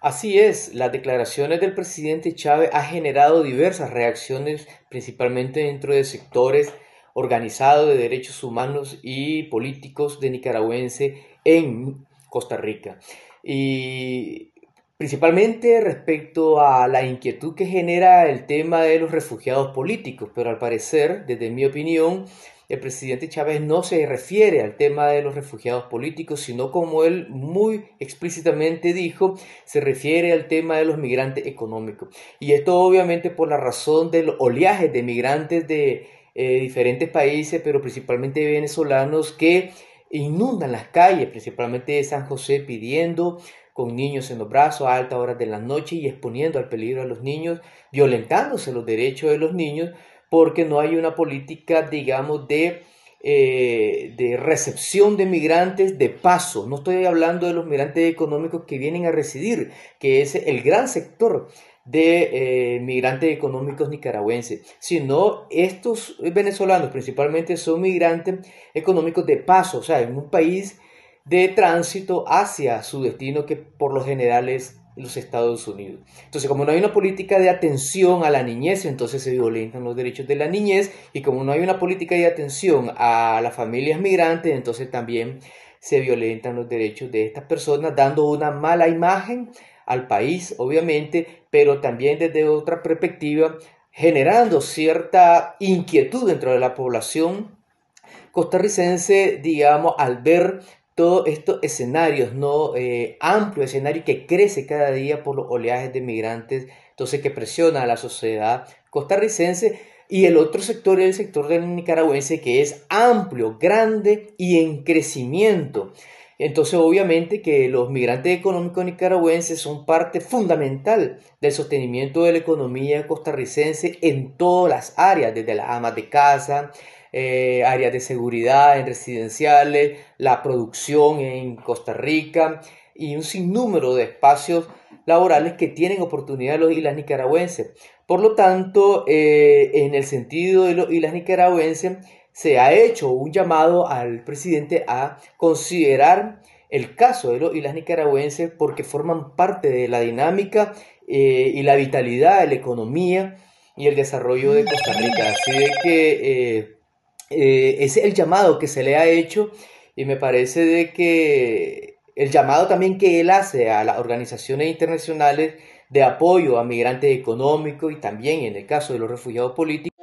Así es, las declaraciones del presidente Chávez han generado diversas reacciones, principalmente dentro de sectores organizados de derechos humanos y políticos de nicaragüense en Costa Rica principalmente respecto a la inquietud que genera el tema de los refugiados políticos, pero al parecer, desde mi opinión, el presidente Chávez no se refiere al tema de los refugiados políticos, sino como él muy explícitamente dijo, se refiere al tema de los migrantes económicos. Y esto obviamente por la razón del oleaje de migrantes de eh, diferentes países, pero principalmente venezolanos, que inundan las calles, principalmente de San José, pidiendo con niños en los brazos a altas horas de la noche y exponiendo al peligro a los niños, violentándose los derechos de los niños, porque no hay una política, digamos, de, eh, de recepción de migrantes de paso. No estoy hablando de los migrantes económicos que vienen a residir, que es el gran sector de eh, migrantes económicos nicaragüenses, sino estos venezolanos principalmente son migrantes económicos de paso, o sea, en un país de tránsito hacia su destino, que por lo general es los Estados Unidos. Entonces, como no hay una política de atención a la niñez, entonces se violentan los derechos de la niñez y como no hay una política de atención a las familias migrantes, entonces también se violentan los derechos de estas personas, dando una mala imagen al país, obviamente, pero también desde otra perspectiva, generando cierta inquietud dentro de la población costarricense, digamos, al ver todos estos escenarios, ¿no? Eh, amplio escenario que crece cada día por los oleajes de migrantes, entonces que presiona a la sociedad costarricense y el otro sector es el sector del nicaragüense que es amplio, grande y en crecimiento. Entonces, obviamente que los migrantes económicos nicaragüenses son parte fundamental del sostenimiento de la economía costarricense en todas las áreas, desde las amas de casa, eh, áreas de seguridad en residenciales, la producción en Costa Rica y un sinnúmero de espacios laborales que tienen oportunidad los y nicaragüenses. Por lo tanto, eh, en el sentido de los islas nicaragüenses, se ha hecho un llamado al presidente a considerar el caso de los y nicaragüenses porque forman parte de la dinámica eh, y la vitalidad de la economía y el desarrollo de Costa Rica. Así de que eh, eh, ese es el llamado que se le ha hecho y me parece de que el llamado también que él hace a las organizaciones internacionales de apoyo a migrantes económicos y también en el caso de los refugiados políticos,